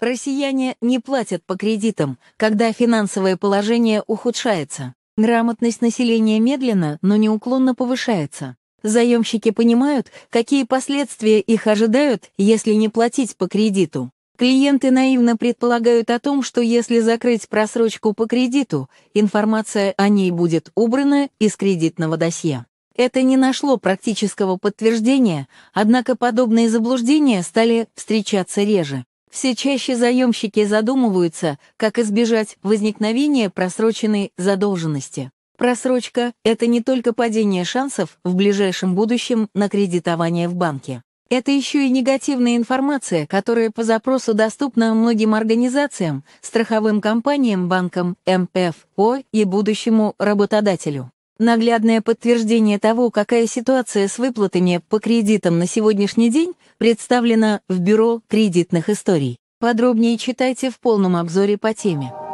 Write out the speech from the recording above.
Россияне не платят по кредитам, когда финансовое положение ухудшается. Грамотность населения медленно, но неуклонно повышается. Заемщики понимают, какие последствия их ожидают, если не платить по кредиту. Клиенты наивно предполагают о том, что если закрыть просрочку по кредиту, информация о ней будет убрана из кредитного досье. Это не нашло практического подтверждения, однако подобные заблуждения стали встречаться реже. Все чаще заемщики задумываются, как избежать возникновения просроченной задолженности. Просрочка – это не только падение шансов в ближайшем будущем на кредитование в банке. Это еще и негативная информация, которая по запросу доступна многим организациям, страховым компаниям, банкам, МФО и будущему работодателю. Наглядное подтверждение того, какая ситуация с выплатами по кредитам на сегодняшний день, представлена в Бюро кредитных историй. Подробнее читайте в полном обзоре по теме.